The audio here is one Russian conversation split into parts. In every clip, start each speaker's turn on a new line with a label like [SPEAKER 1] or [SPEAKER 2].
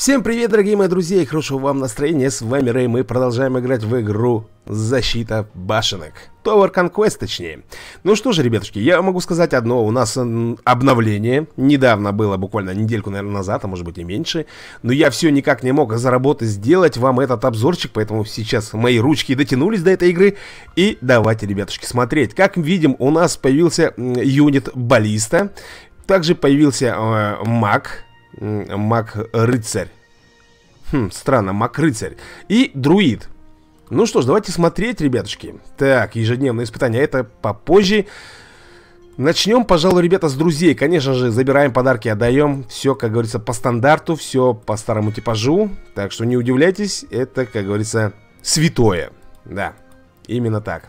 [SPEAKER 1] Всем привет, дорогие мои друзья, и хорошего вам настроения, с вами Рэй, мы продолжаем играть в игру «Защита башенок». Tower Conquest, точнее. Ну что же, ребятушки, я могу сказать одно, у нас обновление, недавно было, буквально недельку, наверное, назад, а может быть и меньше, но я все никак не мог заработать, сделать вам этот обзорчик, поэтому сейчас мои ручки дотянулись до этой игры, и давайте, ребятушки, смотреть. Как видим, у нас появился юнит баллиста, также появился э, маг, Мак рыцарь Хм, странно, Мак рыцарь И друид. Ну что ж, давайте смотреть, ребяточки. Так, ежедневное испытание, это попозже. Начнем, пожалуй, ребята, с друзей. Конечно же, забираем подарки, отдаем. Все, как говорится, по стандарту, все по старому типажу. Так что не удивляйтесь, это, как говорится, святое. Да, именно так.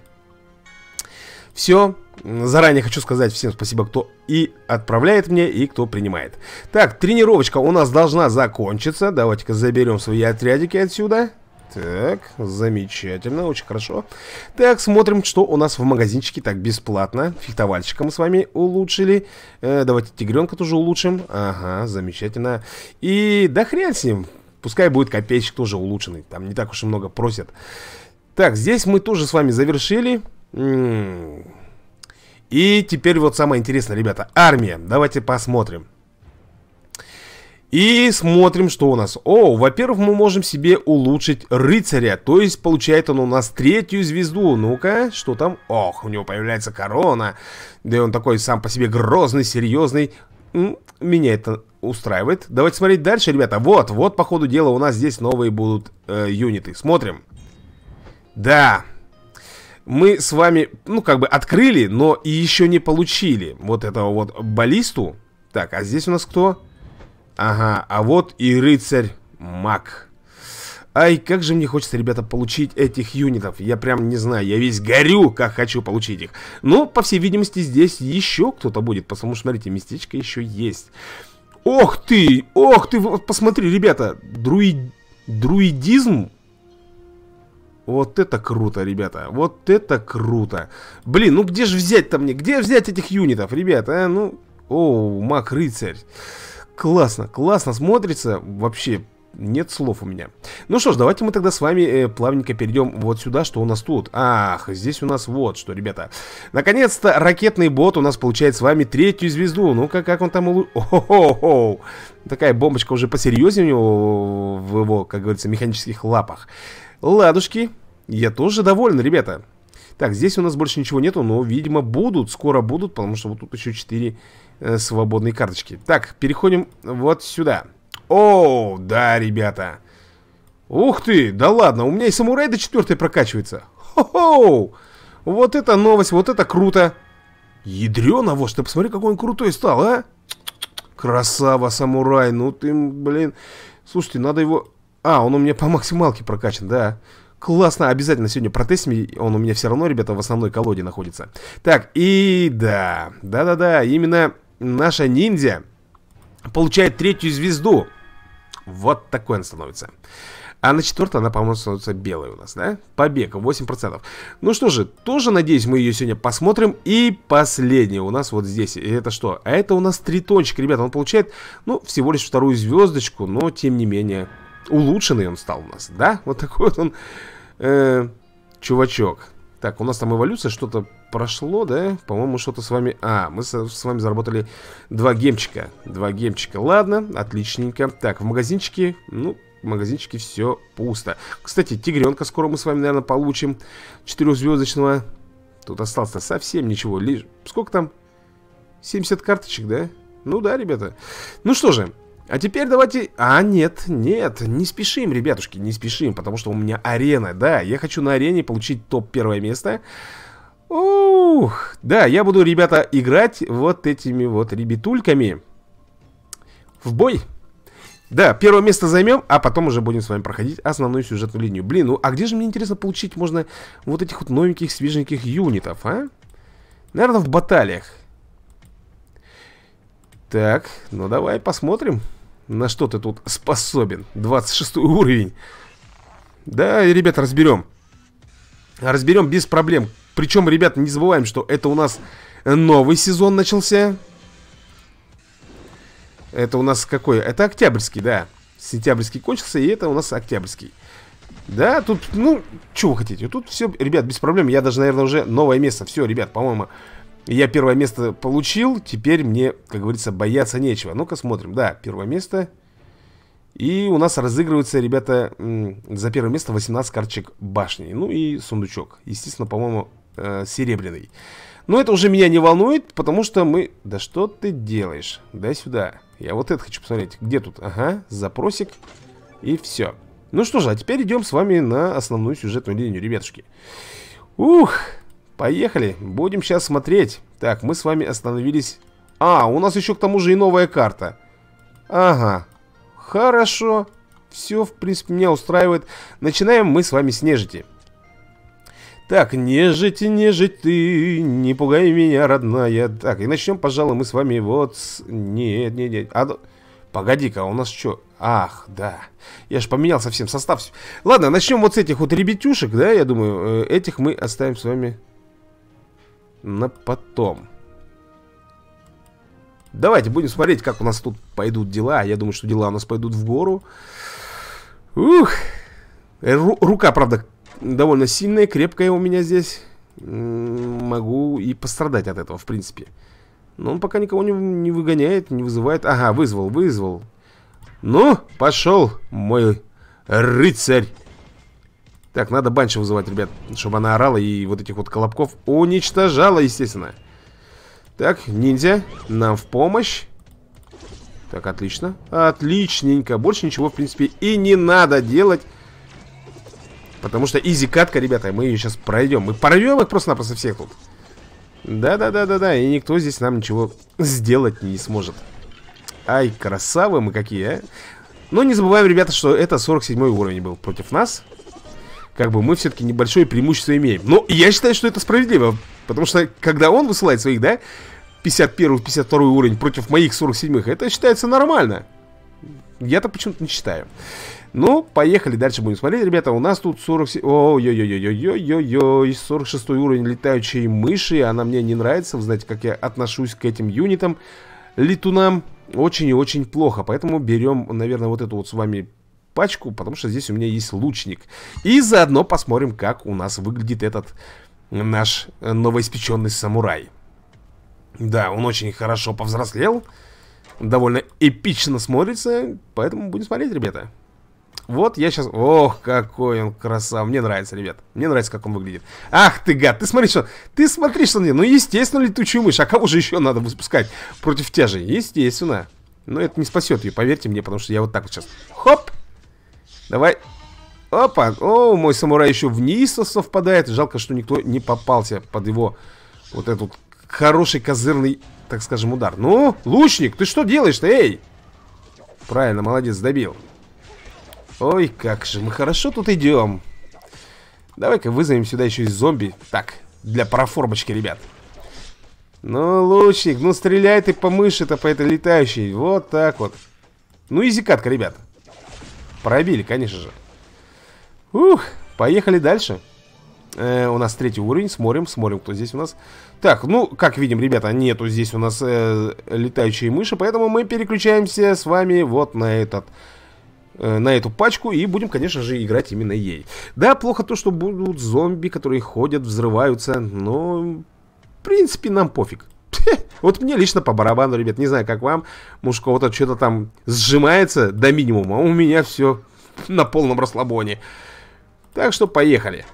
[SPEAKER 1] Все, Заранее хочу сказать всем спасибо, кто и отправляет мне, и кто принимает. Так, тренировочка у нас должна закончиться. Давайте-ка заберем свои отрядики отсюда. Так, замечательно, очень хорошо. Так, смотрим, что у нас в магазинчике. Так, бесплатно. Фехтовальщика мы с вами улучшили. Э, давайте тигренка тоже улучшим. Ага, замечательно. И да хрен с ним. Пускай будет копейщик тоже улучшенный. Там не так уж и много просят. Так, здесь мы тоже с вами завершили. М -м и теперь вот самое интересное, ребята, армия. Давайте посмотрим. И смотрим, что у нас. О, во-первых, мы можем себе улучшить рыцаря. То есть, получает он у нас третью звезду. Ну-ка, что там? Ох, у него появляется корона. Да и он такой сам по себе грозный, серьезный. Меня это устраивает. Давайте смотреть дальше, ребята. Вот, вот, по ходу дела, у нас здесь новые будут э, юниты. Смотрим. Да, мы с вами, ну, как бы открыли, но и еще не получили вот этого вот баллисту. Так, а здесь у нас кто? Ага, а вот и рыцарь-маг. Ай, как же мне хочется, ребята, получить этих юнитов. Я прям не знаю, я весь горю, как хочу получить их. Но, ну, по всей видимости, здесь еще кто-то будет, потому что, смотрите, местечко еще есть. Ох ты, ох ты, вот посмотри, ребята, друид, друидизм вот это круто, ребята, вот это круто Блин, ну где же взять-то мне, где взять этих юнитов, ребята, а? Ну, оу, маг-рыцарь Классно, классно смотрится, вообще нет слов у меня. Ну что ж, давайте мы тогда с вами э, плавненько перейдем вот сюда, что у нас тут. Ах, здесь у нас вот что, ребята. Наконец-то ракетный бот у нас получает с вами третью звезду. Ну-ка, как он там... Улу... О-хо-хо! Такая бомбочка уже посерьезнее у него, в его, как говорится, механических лапах. Ладушки, я тоже доволен, ребята. Так, здесь у нас больше ничего нету, но, видимо, будут, скоро будут, потому что вот тут еще четыре э, свободные карточки. Так, переходим вот сюда. Сюда. О, да, ребята. Ух ты, да ладно, у меня и самурай до четвертой прокачивается. Хо-хоу! Вот это новость, вот это круто. Ядрёно вот, что посмотри, какой он крутой стал, а? Красава, самурай, ну ты, блин... Слушайте, надо его... А, он у меня по максималке прокачан, да. Классно, обязательно сегодня протестим. Он у меня все равно, ребята, в основной колоде находится. Так, и да, да-да-да, именно наша ниндзя получает третью звезду. Вот такой он становится. А на четвертой она, по-моему, становится белой у нас, да? Побег, 8%. Ну что же, тоже, надеюсь, мы ее сегодня посмотрим. И последняя у нас вот здесь. И это что? А это у нас тритончик, ребята. Он получает, ну, всего лишь вторую звездочку, но, тем не менее, улучшенный он стал у нас, да? Вот такой вот он э, чувачок. Так, у нас там эволюция что-то прошло, да? По-моему, что-то с вами... А, мы с, с вами заработали два гемчика. Два гемчика. Ладно, отличненько. Так, в магазинчике, ну, в магазинчике все пусто. Кстати, тигренка скоро мы с вами, наверное, получим. Четырехзвездочного. Тут осталось совсем ничего. Лишь... Сколько там? 70 карточек, да? Ну да, ребята. Ну что же, а теперь давайте... А, нет, нет, не спешим, ребятушки, не спешим, потому что у меня арена, да, я хочу на арене получить топ-первое место Ух, да, я буду, ребята, играть вот этими вот ребятульками в бой. Да, первое место займем, а потом уже будем с вами проходить основную сюжетную линию. Блин, ну а где же мне интересно получить можно вот этих вот новеньких, свеженьких юнитов, а? Наверное, в баталиях. Так, ну давай посмотрим, на что ты тут способен. 26 уровень. Да, ребята, разберем. Разберем без проблем. Причем, ребята, не забываем, что это у нас новый сезон начался. Это у нас какой? Это октябрьский, да. Сентябрьский кончился, и это у нас октябрьский. Да, тут, ну, чего вы хотите? Тут все, ребят, без проблем. Я даже, наверное, уже новое место. Все, ребят, по-моему, я первое место получил. Теперь мне, как говорится, бояться нечего. Ну-ка, смотрим. Да, первое место. И у нас разыгрывается, ребята, за первое место 18 карточек башни. Ну и сундучок. Естественно, по-моему, э, серебряный. Но это уже меня не волнует, потому что мы... Да что ты делаешь? Дай сюда. Я вот это хочу посмотреть. Где тут? Ага, запросик. И все. Ну что же, а теперь идем с вами на основную сюжетную линию, ребятушки. Ух, поехали. Будем сейчас смотреть. Так, мы с вами остановились... А, у нас еще к тому же и новая карта. Ага, хорошо. Все, в принципе, меня устраивает. Начинаем мы с вами с нежити. Так, нежить, нежить ты, не пугай меня, родная. Так, и начнем, пожалуй, мы с вами вот с... Нет, нет, нет. А... Ну, погоди-ка, у нас что? Ах, да. Я же поменял совсем состав. Ладно, начнем вот с этих вот ребятюшек, да, я думаю. Э, этих мы оставим с вами на потом. Давайте будем смотреть, как у нас тут пойдут дела. Я думаю, что дела у нас пойдут в гору. Ух! Э, ру рука, правда, довольно сильная, крепкая у меня здесь. Могу и пострадать от этого, в принципе. Но он пока никого не, не выгоняет, не вызывает. Ага, вызвал, вызвал. Ну, пошел, мой рыцарь. Так, надо банчу вызывать, ребят, чтобы она орала и вот этих вот колобков уничтожала, естественно. Так, ниндзя, нам в помощь. Так, отлично. Отличненько. Больше ничего, в принципе, и не надо делать. Потому что изи-катка, ребята, мы ее сейчас пройдем. Мы порвем их просто-напросто всех тут. Да-да-да-да-да, и никто здесь нам ничего сделать не сможет. Ай, красавы мы какие, а. Но не забываем, ребята, что это 47 уровень был против нас. Как бы мы все-таки небольшое преимущество имеем. Но я считаю, что это справедливо. Потому что, когда он высылает своих, да, 51-52 уровень против моих 47-х, это считается нормально. Я-то почему-то не считаю. Ну, поехали, дальше будем смотреть, ребята. У нас тут 47... Ой-ой-ой-ой-ой-ой-ой, 46 уровень летающей мыши. Она мне не нравится. Вы знаете, как я отношусь к этим юнитам, летунам. Очень и очень плохо. Поэтому берем, наверное, вот эту вот с вами пачку, потому что здесь у меня есть лучник. И заодно посмотрим, как у нас выглядит этот наш новоиспеченный самурай. Да, он очень хорошо повзрослел. Довольно эпично смотрится, поэтому будем смотреть, ребята. Вот я сейчас... Ох, какой он красав. Мне нравится, ребят. Мне нравится, как он выглядит. Ах ты, гад. Ты смотри, что... Ты смотри, что... Ну, естественно, летучую мышь. А кого же еще надо выпускать против тяжи? Естественно. Но это не спасет ее, поверьте мне, потому что я вот так вот сейчас... Хоп! Давай... Опа! О, мой самурай еще вниз совпадает. Жалко, что никто не попался под его вот этот хороший козырный, так скажем, удар. Ну, лучник, ты что делаешь-то, эй? Правильно, молодец, добил. Ой, как же, мы хорошо тут идем. Давай-ка вызовем сюда еще и зомби. Так, для проформочки, ребят. Ну, лучник, ну стреляй ты по мыши-то, по этой летающей. Вот так вот. Ну и зикатка, ребят. Пробили, конечно же. Ух, поехали дальше. Э, у нас третий уровень. Смотрим, смотрим, кто здесь у нас. Так, ну, как видим, ребята, нету здесь у нас э, летающие мыши, поэтому мы переключаемся с вами вот на этот Э, на эту пачку и будем, конечно же, играть именно ей. Да, плохо то, что будут зомби, которые ходят, взрываются, но в принципе нам пофиг. Вот мне лично по барабану, ребят, не знаю, как вам, может, кого-то что-то там сжимается до минимума, а у меня все на полном расслабоне. Так что поехали.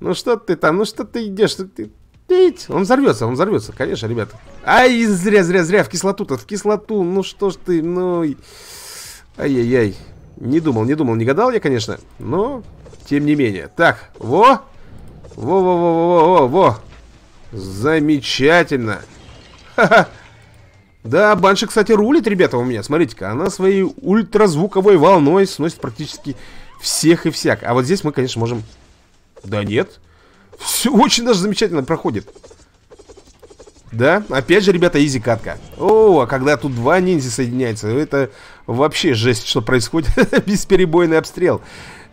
[SPEAKER 1] Ну что ты там, ну что ты идешь, ты, ты, он взорвется, он взорвется, конечно, ребята. Ай, зря, зря, зря, в кислоту-то, в кислоту, ну что ж ты, ну... Ай-яй-яй. Не думал, не думал, не гадал я, конечно. Но, тем не менее. Так, во! Во-во-во-во-во-во! Замечательно! Ха-ха! Да, банша, кстати, рулит, ребята, у меня. Смотрите-ка, она своей ультразвуковой волной сносит практически всех и всяк. А вот здесь мы, конечно, можем... Да нет. Все очень даже замечательно проходит. Да, опять же, ребята, изи катка. О, а когда тут два ниндзя соединяются, это Вообще жесть, что происходит. Бесперебойный обстрел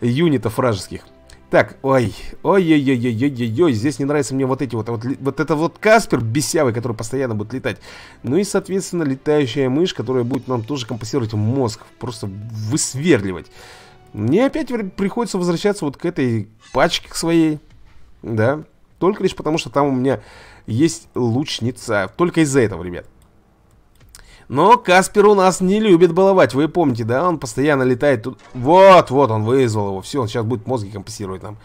[SPEAKER 1] юнитов вражеских. Так, ой, ой-ой-ой-ой-ой-ой, здесь не нравятся мне вот эти вот, вот, вот это вот Каспер бесявый, который постоянно будет летать. Ну и, соответственно, летающая мышь, которая будет нам тоже компенсировать мозг, просто высверливать. Мне опять приходится возвращаться вот к этой пачке к своей, да, только лишь потому, что там у меня есть лучница, только из-за этого, ребят. Но Каспер у нас не любит баловать, вы помните, да? Он постоянно летает тут. Вот, вот он вызвал его. Все, он сейчас будет мозги компенсировать нам.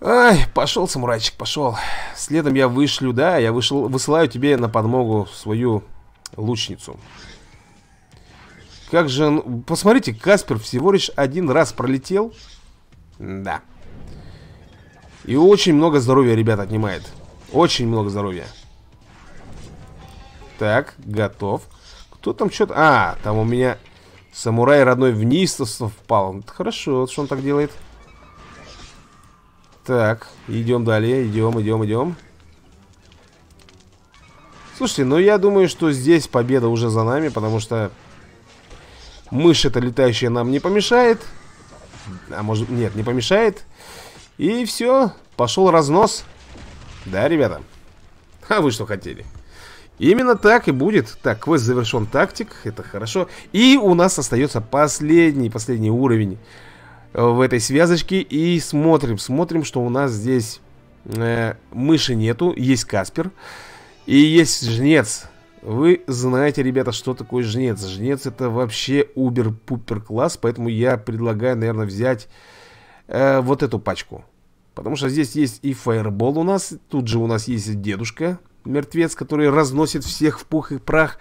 [SPEAKER 1] Ай, пошел, самурайчик, пошел. Следом я вышлю, да, я вышел, высылаю тебе на подмогу свою лучницу. Как же... он? Ну, посмотрите, Каспер всего лишь один раз пролетел. Да. И очень много здоровья, ребят, отнимает. Очень много здоровья. Так, готов. Кто там что-то... А, там у меня самурай родной в неистовство впал. Это хорошо, вот что он так делает. Так, идем далее, идем, идем, идем. Слушайте, ну я думаю, что здесь победа уже за нами, потому что мышь эта летающая нам не помешает. А может, нет, не помешает. И все, пошел разнос. Да, ребята? А вы что хотели? Именно так и будет. Так, квест завершен, тактик, это хорошо. И у нас остается последний, последний уровень э, в этой связочке. И смотрим, смотрим, что у нас здесь э, мыши нету, есть Каспер и есть Жнец. Вы знаете, ребята, что такое жнец. Жнец это вообще убер-пупер класс, поэтому я предлагаю, наверное, взять э, вот эту пачку. Потому что здесь есть и фаербол у нас, тут же у нас есть дедушка, мертвец, который разносит всех в пух и прах.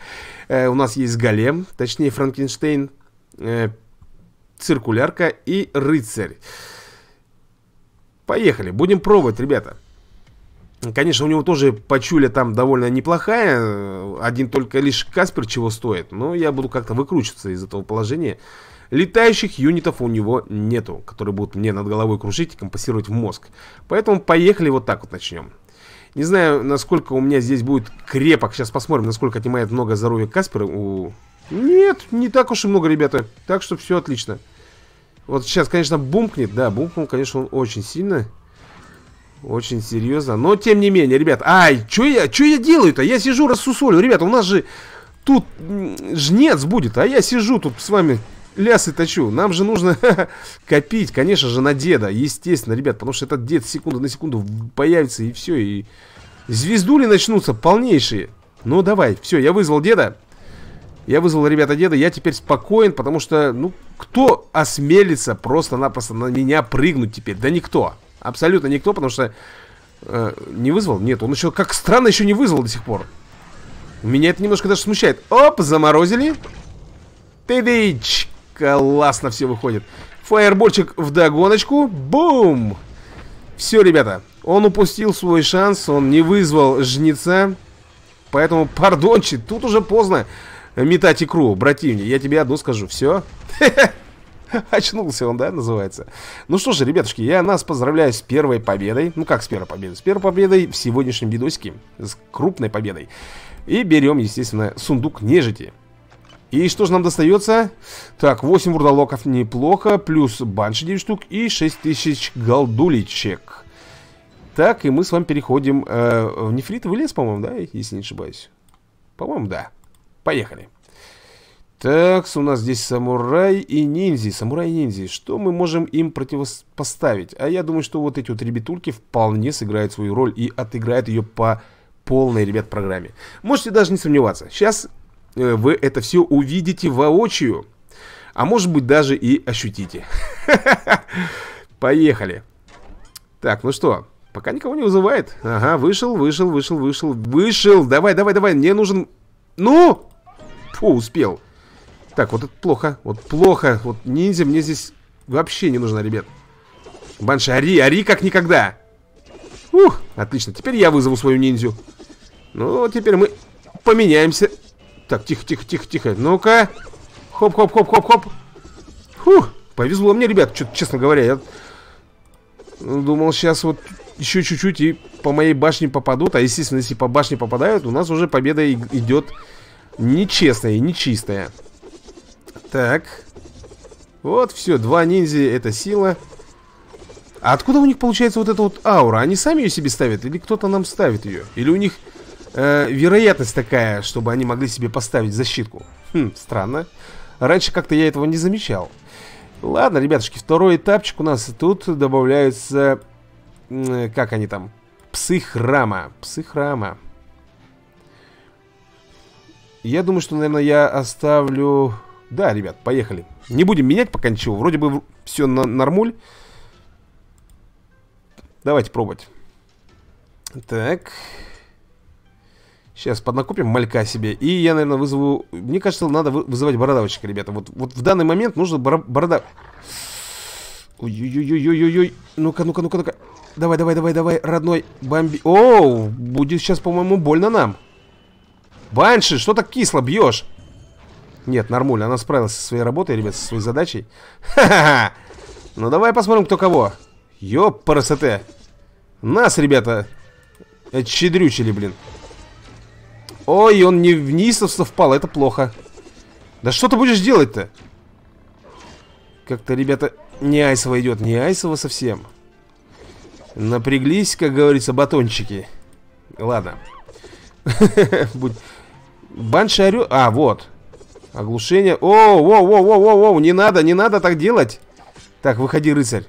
[SPEAKER 1] Э, у нас есть голем, точнее Франкенштейн, э, циркулярка и рыцарь. Поехали, будем пробовать, ребята. Конечно, у него тоже почуля там довольно неплохая. Один только лишь Каспер чего стоит. Но я буду как-то выкручиваться из этого положения. Летающих юнитов у него нету, которые будут мне над головой кружить и компенсировать в мозг. Поэтому поехали вот так вот начнем. Не знаю, насколько у меня здесь будет крепок. Сейчас посмотрим, насколько отнимает много здоровья Каспера. У... Нет, не так уж и много, ребята. Так что все отлично. Вот сейчас, конечно, бумкнет. Да, бумкнул, конечно, он очень сильно. Очень серьезно. Но, тем не менее, ребят... Ай, что я, чё я делаю-то? Я сижу, рассусолю. Ребята, у нас же тут жнец будет. А я сижу тут с вами лясы точу. Нам же нужно копить, конечно же, на деда. Естественно, ребят, потому что этот дед секунду на секунду появится и все. И звездули начнутся полнейшие. Ну, давай, все, я вызвал деда. Я вызвал, ребята, деда. Я теперь спокоен, потому что, ну, кто осмелится просто-напросто на меня прыгнуть теперь? Да никто. Абсолютно никто, потому что... Э, не вызвал? Нет, он еще как странно еще не вызвал до сих пор. Меня это немножко даже смущает. Оп, заморозили. Тыдыч! Классно все выходит. Фаербольчик в догоночку. Бум! Все, ребята. Он упустил свой шанс. Он не вызвал жнеца. Поэтому, пардончи, тут уже поздно метать икру, бративни. Я тебе одну скажу. Все. Очнулся он, да, называется? Ну что же, ребятушки, я нас поздравляю с первой победой. Ну как с первой победой? С первой победой в сегодняшнем видосике. С крупной победой. И берем, естественно, сундук нежити. И что же нам достается? Так, 8 вурдалоков неплохо, плюс банши 9 штук и 6000 голдуличек. Так, и мы с вами переходим э, в нефритовый лес, по-моему, да? Если не ошибаюсь. По-моему, да. Поехали. Так, у нас здесь самурай и ниндзя, Самурай и ниндзи. Что мы можем им противопоставить? А я думаю, что вот эти вот ребятульки вполне сыграют свою роль и отыграют ее по полной, ребят, программе. Можете даже не сомневаться. Сейчас Э, вы это все увидите воочию. А может быть даже и ощутите. Поехали. Так, ну что, пока никого не вызывает. Ага, вышел, вышел, вышел, вышел, вышел. Давай, давай, давай, мне нужен... Ну! Фу, успел. Так, вот это плохо, вот плохо. Вот ниндзя мне здесь вообще не нужна, ребят. Банши, ори, ори как никогда. Ух, отлично. Теперь я вызову свою ниндзю. Ну, теперь мы поменяемся так, тихо, тихо, тихо, тихо. Ну-ка. Хоп, хоп, хоп, хоп, хоп. Фух, повезло мне, ребят, что честно говоря. Я думал, сейчас вот еще чуть-чуть и по моей башне попадут. А, естественно, если по башне попадают, у нас уже победа идет нечестная и нечистая. Так. Вот, все, два ниндзя, это сила. А откуда у них получается вот эта вот аура? Они сами ее себе ставят? Или кто-то нам ставит ее? Или у них э, вероятность такая, чтобы они могли себе поставить защитку. Хм, странно. Раньше как-то я этого не замечал. Ладно, ребятушки, второй этапчик у нас. Тут добавляются... Э, как они там? Псы храма. Псы храма. Я думаю, что, наверное, я оставлю... Да, ребят, поехали. Не будем менять пока ничего. Вроде бы все на нормуль. Давайте пробовать. Так... Сейчас поднакупим малька себе. И я, наверное, вызову... Мне кажется, надо вызывать бородавочек, ребята. Вот, вот в данный момент нужно боро... борода... Ой-ой-ой-ой-ой-ой. Ну-ка, ну-ка, ну-ка, ну-ка. Давай, давай, давай, давай, родной бомби... Оу, будет сейчас, по-моему, больно нам. Банши, что так кисло бьешь? Нет, нормально, она справилась со своей работой, ребят, со своей задачей. Ха-ха-ха. Ну давай посмотрим, кто кого. Ёп, парасоте. Нас, ребята, отщедрючили, блин. Ой, он не вниз совпал, это плохо. Да что ты будешь делать-то? Как-то, ребята, не айсово идет, не айсово совсем. Напряглись, как говорится, батончики. Ладно. Банши орет... А, вот. Оглушение. О, о, о, о, о, о, не надо, не надо так делать. Так, выходи, рыцарь.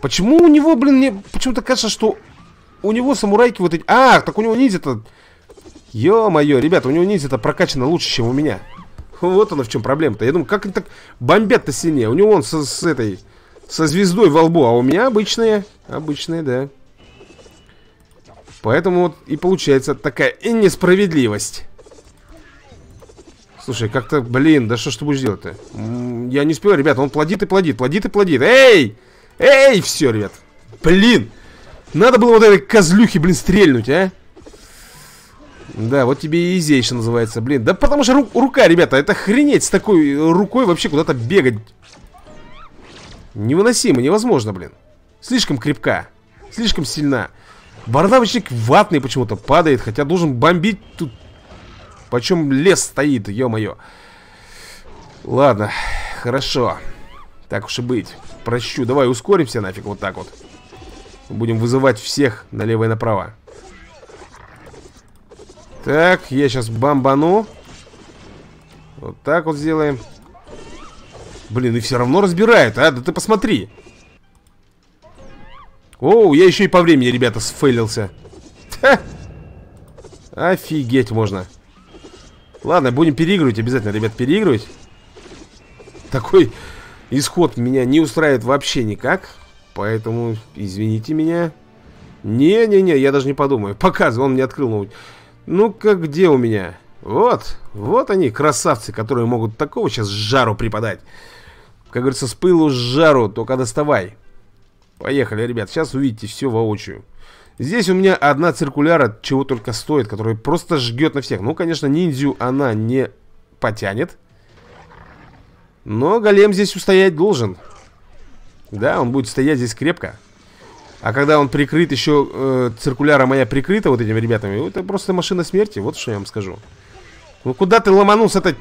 [SPEAKER 1] Почему у него, блин, мне почему-то кажется, что у него самурайки вот эти... А, так у него ниндзя-то Ё-моё, ребята, у него ниндзя-то прокачано лучше, чем у меня. Вот оно в чем проблема-то. Я думаю, как они так бомбят-то сильнее? У него он со, с этой... Со звездой во лбу, а у меня обычные. Обычные, да. Поэтому вот и получается такая несправедливость. Слушай, как-то, блин, да что ж ты будешь делать-то? Я не успел, ребята, он плодит и плодит, плодит и плодит. Эй! Эй, все, ребят. Блин! Надо было вот этой козлюхи, блин, стрельнуть, а? Да, вот тебе и изей, называется, блин. Да потому что ру рука, ребята, это хренеть с такой э, рукой вообще куда-то бегать. Невыносимо, невозможно, блин. Слишком крепка, слишком сильна. Бородавочник ватный почему-то падает, хотя должен бомбить тут. Почем лес стоит, ё-моё. Ладно, хорошо. Так уж и быть. Прощу, давай ускоримся нафиг вот так вот. Будем вызывать всех налево и направо. Так, я сейчас бомбану. Вот так вот сделаем. Блин, и все равно разбирает, а? Да ты посмотри. Оу, я еще и по времени, ребята, сфейлился. Ха! Офигеть можно. Ладно, будем переигрывать обязательно, ребят, переигрывать. Такой исход меня не устраивает вообще никак. Поэтому, извините меня. Не-не-не, я даже не подумаю. Показывай, он мне открыл новую... Ну-ка, где у меня? Вот, вот они, красавцы, которые могут такого сейчас жару преподать. Как говорится, с пылу с жару, только доставай. Поехали, ребят, сейчас увидите все воочию. Здесь у меня одна циркуляра, чего только стоит, которая просто жгет на всех. Ну, конечно, ниндзю она не потянет. Но голем здесь устоять должен. Да, он будет стоять здесь крепко. А когда он прикрыт, еще э, циркуляра моя прикрыта вот этими ребятами, ну, это просто машина смерти, вот что я вам скажу. Ну куда ты ломанулся-то?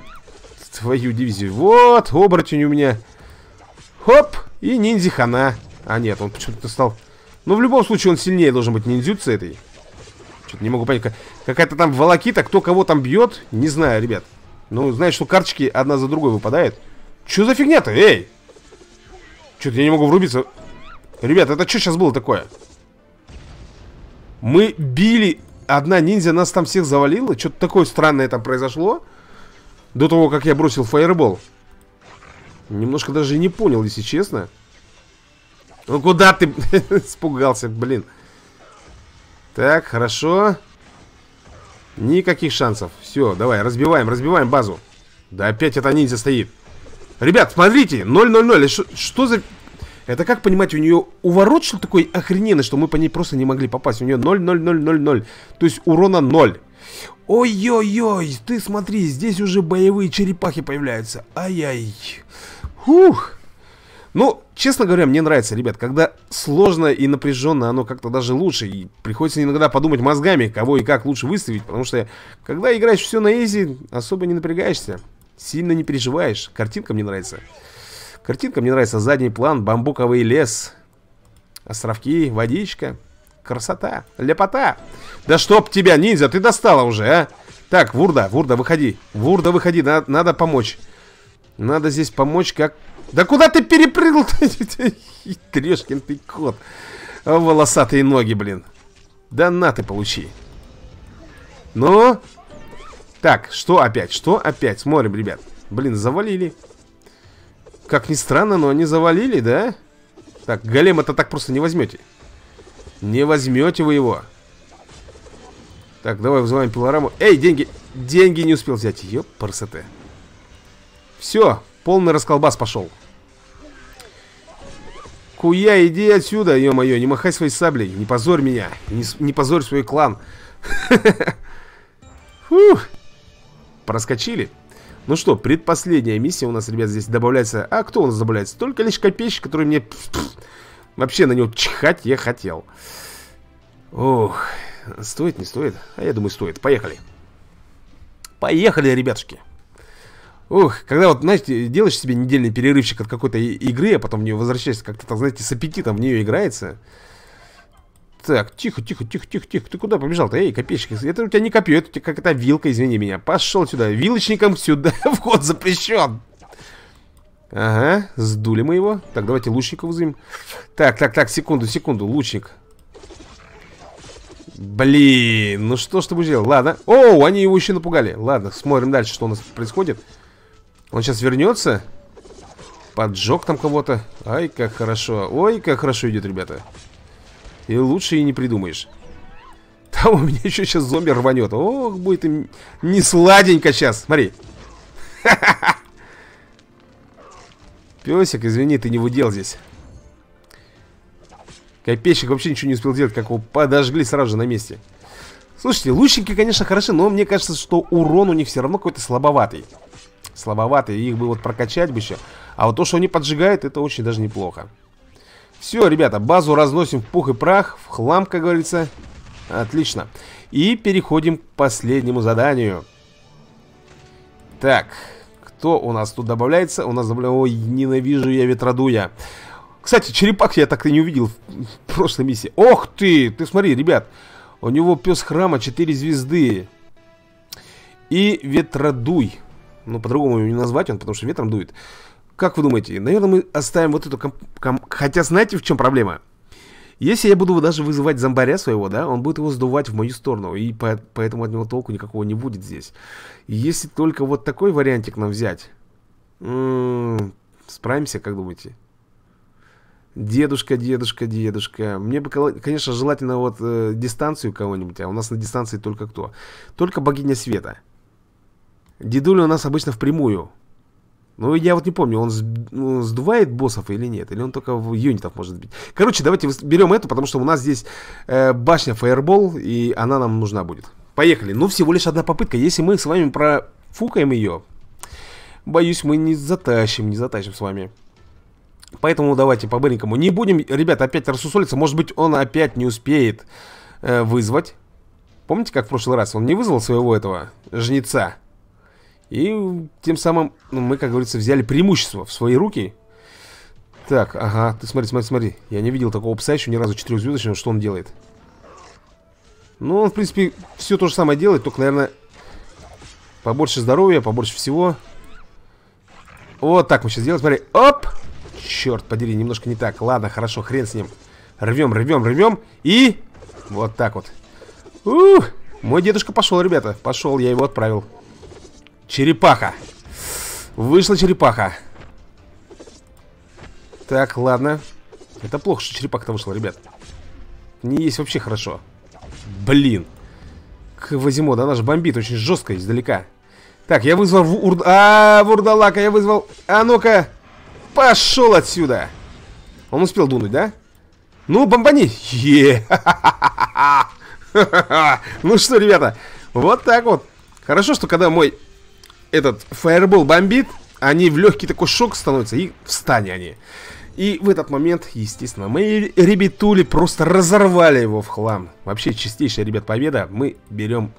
[SPEAKER 1] Твою дивизию. Вот, оборотень у меня. Хоп, и ниндзя-хана. А нет, он почему-то стал... Ну, в любом случае, он сильнее должен быть ниндзюцы этой. Что-то не могу понять. Какая-то там волокита, кто кого там бьет, не знаю, ребят. Ну, знаешь, что карточки одна за другой выпадает. Что за фигня-то? Эй! Что-то я не могу врубиться. Ребят, это что сейчас было такое? Мы били... Одна ниндзя нас там всех завалила? Что-то такое странное там произошло? До того, как я бросил фаербол. Немножко даже не понял, если честно. Ну куда ты испугался, блин? Так, хорошо. Никаких шансов. Все, давай, разбиваем, разбиваем базу. Да опять эта ниндзя стоит. Ребят, смотрите, 0-0-0. Э, что за... Это как понимать, у нее уворот что такой охрененный, что мы по ней просто не могли попасть. У нее 0, 0, 0, 0, 0. То есть урона 0. Ой-ой-ой, ты смотри, здесь уже боевые черепахи появляются. ай ай Фух. Ну, честно говоря, мне нравится, ребят, когда сложно и напряженно, оно как-то даже лучше. И приходится иногда подумать мозгами, кого и как лучше выставить, потому что когда играешь все на изи, особо не напрягаешься, сильно не переживаешь. Картинка мне нравится. Картинка мне нравится. Задний план, бамбуковый лес, островки, водичка. Красота, лепота. Да чтоб тебя, ниндзя, ты достала уже, а? Так, Вурда, Вурда, выходи. Вурда, выходи, на надо помочь. Надо здесь помочь как... Да куда ты перепрыгнул? Трешкин ты кот. Волосатые ноги, блин. Да на ты получи. Ну? Так, что опять? Что опять? Смотрим, ребят. Блин, завалили. Как ни странно, но они завалили, да? Так, голем это так просто не возьмете. Не возьмете вы его. Так, давай вызываем пилораму. Эй, деньги! Деньги не успел взять. Ёпарсете. Все, полный расколбас пошел. Куя, иди отсюда, ё-моё, не махай своей саблей, не позорь меня, не, не позорь свой клан. Фух, проскочили. Ну что, предпоследняя миссия у нас, ребят, здесь добавляется... А кто у нас добавляется? Только лишь копейщик, который мне... Вообще на него чихать я хотел. Ох, стоит, не стоит? А я думаю, стоит. Поехали. Поехали, ребятушки. Ох, когда вот, знаете, делаешь себе недельный перерывчик от какой-то игры, а потом в нее возвращаешься как-то, так, знаете, с аппетитом в нее играется так, тихо, тихо, тихо, тихо, тихо. Ты куда побежал-то? Эй, копейщик, это у тебя не копье, это как то вилка, извини меня. Пошел сюда. Вилочником сюда вход запрещен. Ага, сдули мы его. Так, давайте лучника вызовем. Так, так, так, секунду, секунду, лучник. Блин, ну что ж ты будешь делать? Ладно. О, они его еще напугали. Ладно, смотрим дальше, что у нас происходит. Он сейчас вернется. Поджег там кого-то. Ай, как хорошо. Ой, как хорошо идет, ребята. И лучше и не придумаешь. Там у меня еще сейчас зомби рванет. Ох, будет им не сладенько сейчас. Смотри. Песик, извини, ты не выдел здесь. Копейщик вообще ничего не успел делать, как его подожгли сразу же на месте. Слушайте, лучники, конечно, хороши, но мне кажется, что урон у них все равно какой-то слабоватый. Слабоватый, их бы вот прокачать бы еще. А вот то, что они поджигают, это очень даже неплохо. Все, ребята, базу разносим в пух и прах, в хлам, как говорится. Отлично. И переходим к последнему заданию. Так, кто у нас тут добавляется? У нас добавляется... Ой, ненавижу я ветродуя. Кстати, черепах я так и не увидел в прошлой миссии. Ох ты! Ты смотри, ребят. У него пес храма 4 звезды. И ветродуй. Ну, по-другому его не назвать он, потому что ветром дует. Как вы думаете? Наверное, мы оставим вот эту... Хотя знаете, в чем проблема? Если я буду даже вызывать зомбаря своего, да, он будет его сдувать в мою сторону, и по поэтому от него толку никакого не будет здесь. Если только вот такой вариантик нам взять, м-м, справимся, как думаете? Дедушка, дедушка, дедушка. Мне бы, конечно, желательно вот э, дистанцию кого-нибудь, а у нас на дистанции только кто? Только богиня света. Дедуля у нас обычно впрямую ну, я вот не помню, он ну, сдувает боссов или нет, или он только в юнитов может бить. Короче, давайте берем эту, потому что у нас здесь э, башня фаербол, и она нам нужна будет. Поехали. Ну, всего лишь одна попытка. Если мы с вами профукаем ее, боюсь, мы не затащим, не затащим с вами. Поэтому давайте по-быренькому. Не будем, ребята, опять рассусолиться. Может быть, он опять не успеет э, вызвать. Помните, как в прошлый раз он не вызвал своего этого жнеца? И тем самым ну, мы, как говорится, взяли преимущество в свои руки. Так, ага, ты смотри, смотри, смотри. Я не видел такого пса еще ни разу четырехзвездочного. Что он делает? Ну, он, в принципе, все то же самое делает, только, наверное, побольше здоровья, побольше всего. Вот так мы сейчас делаем, смотри. Оп! Черт подери, немножко не так. Ладно, хорошо, хрен с ним. Рвем, рвем, рвем. И вот так вот. Ух! Мой дедушка пошел, ребята. Пошел, я его отправил. Черепаха. Вышла черепаха. Так, ладно. Это плохо, что черепаха-то вышла, ребят. Не есть вообще хорошо. Блин. Квазимода, она же бомбит очень жестко издалека. Так, я вызвал в ур... а, вурдалака, я вызвал... А ну-ка, пошел отсюда. Он успел дунуть, да? Ну, бомбани. Е Ну что, ребята, вот так вот. Хорошо, что когда мой этот фаербол бомбит, они в легкий такой шок становятся, и встань они. И в этот момент, естественно, мы ребятули просто разорвали его в хлам. Вообще, чистейшая, ребят, победа. Мы берем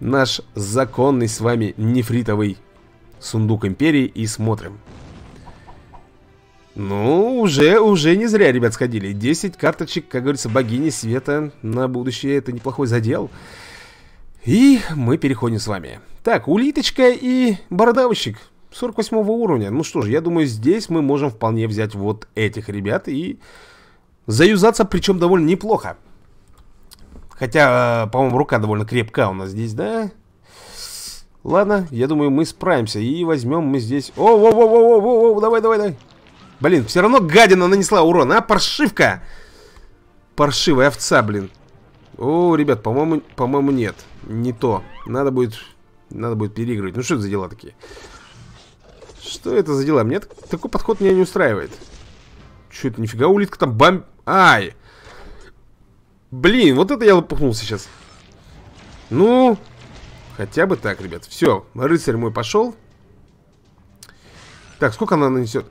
[SPEAKER 1] наш законный с вами нефритовый сундук империи и смотрим. Ну, уже, уже не зря, ребят, сходили. 10 карточек, как говорится, богини света на будущее. Это неплохой задел. И мы переходим с вами. Так, улиточка и бородавочек 48 уровня. Ну что ж, я думаю, здесь мы можем вполне взять вот этих ребят и заюзаться, причем довольно неплохо. Хотя, э, по-моему, рука довольно крепкая у нас здесь, да? Ладно, я думаю, мы справимся. И возьмем мы здесь... о о, о, о, о, о, давай, давай, давай. Блин, все равно гадина нанесла урон, а? Паршивка! Паршивая овца, блин. О, ребят, по-моему, по-моему, нет. Не то. Надо будет, надо будет переигрывать. Ну что это за дела такие? Что это за дела? Мне такой подход меня не устраивает. Что это, нифига улитка там бам... Ай! Блин, вот это я лопухнул сейчас. Ну, хотя бы так, ребят. Все, рыцарь мой пошел. Так, сколько она нанесет?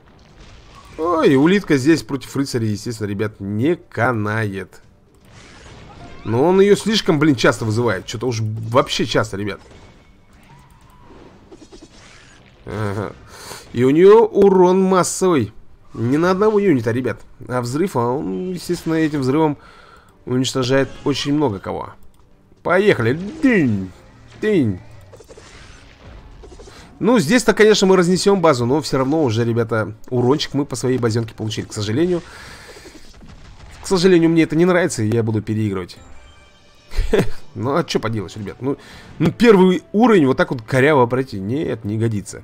[SPEAKER 1] Ой, улитка здесь против рыцаря, естественно, ребят, не канает. Но он ее слишком, блин, часто вызывает. Что-то уж вообще часто, ребят. Ага. И у нее урон массовый. Не на одного юнита, ребят. А взрыв, а он, естественно, этим взрывом уничтожает очень много кого. Поехали. Дынь. Дынь. Ну, здесь-то, конечно, мы разнесем базу, но все равно уже, ребята, урончик мы по своей базенке получили. К сожалению, к сожалению, мне это не нравится, и я буду переигрывать. Ну, а что поделаешь, ребят? Ну, ну, первый уровень вот так вот коряво пройти. Нет, не годится.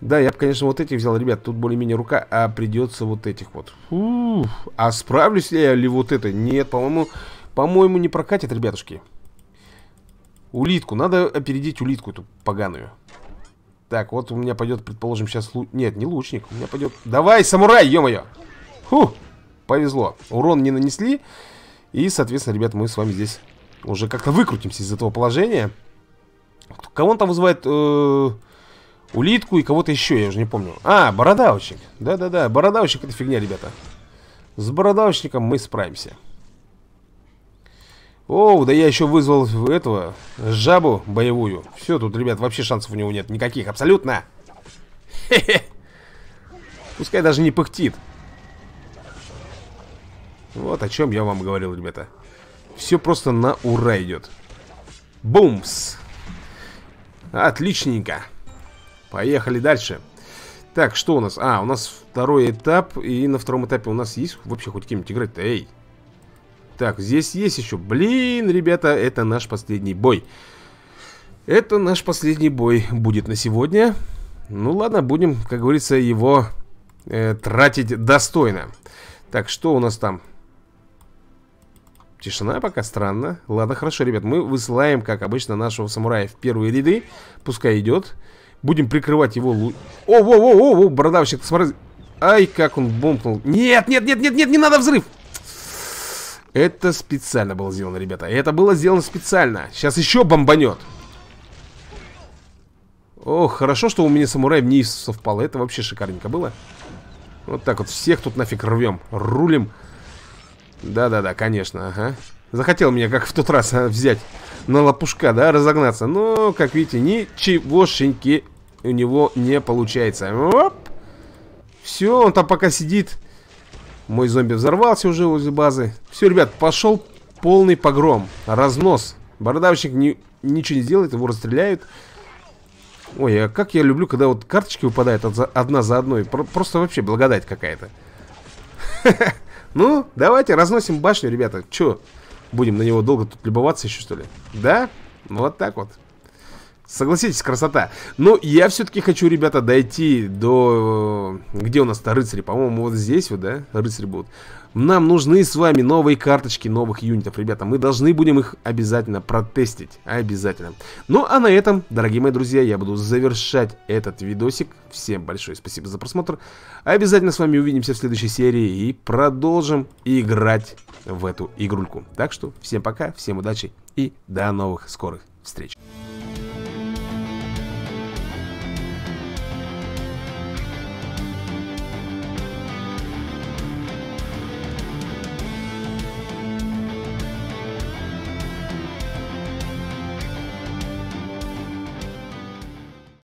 [SPEAKER 1] Да, я бы, конечно, вот эти взял, ребят. Тут более-менее рука, а придется вот этих вот. Фу, а справлюсь ли я ли вот это? Нет, по-моему, по-моему, не прокатит, ребятушки. Улитку. Надо опередить улитку эту поганую. Так, вот у меня пойдет, предположим, сейчас... Лу... Нет, не лучник. У меня пойдет... Давай, самурай, ё-моё! Фу, повезло. Урон не нанесли. И, соответственно, ребят, мы с вами здесь уже как-то выкрутимся из этого положения. Кого он там вызывает? Э, улитку и кого-то еще, я уже не помню. А, бородавочник. Да-да-да, бородавочник это фигня, ребята. С бородавочником мы справимся. Оу, да я еще вызвал этого, жабу боевую. Все, тут, ребят, вообще шансов у него нет никаких, абсолютно. Хе -хе. Пускай даже не пыхтит. Вот о чем я вам говорил, ребята. Все просто на ура идет. Бумс! Отличненько. Поехали дальше. Так, что у нас? А, у нас второй этап, и на втором этапе у нас есть вообще хоть кем нибудь играть-то? Эй! Так, здесь есть еще. Блин, ребята, это наш последний бой. Это наш последний бой будет на сегодня. Ну ладно, будем, как говорится, его э, тратить достойно. Так, что у нас там? Тишина пока странно. Ладно, хорошо, ребят, мы высылаем, как обычно, нашего самурая в первые ряды. Пускай идет. Будем прикрывать его лу... О, во, во, во, во, бородавщик, смотри. Ай, как он бомбнул. Нет, нет, нет, нет, нет, не надо взрыв. Это специально было сделано, ребята. Это было сделано специально. Сейчас еще бомбанет. Ох, хорошо, что у меня самурай вниз совпало. Это вообще шикарненько было. Вот так вот всех тут нафиг рвем. Рулим. Да-да-да, конечно, ага. Захотел меня, как в тот раз, а, взять на лопушка, да, разогнаться. Но, как видите, ничегошеньки у него не получается. Оп! Все, он там пока сидит. Мой зомби взорвался уже возле базы. Все, ребят, пошел полный погром. Разнос. Бородавочник не, ничего не сделает, его расстреляют. Ой, а как я люблю, когда вот карточки выпадают одна за одной. Просто вообще благодать какая-то. Ну, давайте разносим башню, ребята. Че, будем на него долго тут любоваться еще, что ли? Да? Вот так вот. Согласитесь, красота. Но я все-таки хочу, ребята, дойти до... Э, где у нас-то рыцари? По-моему, вот здесь вот, да? Рыцари будут. Нам нужны с вами новые карточки новых юнитов, ребята. Мы должны будем их обязательно протестить. Обязательно. Ну, а на этом, дорогие мои друзья, я буду завершать этот видосик. Всем большое спасибо за просмотр. Обязательно с вами увидимся в следующей серии и продолжим играть в эту игрульку. Так что всем пока, всем удачи и до новых скорых встреч.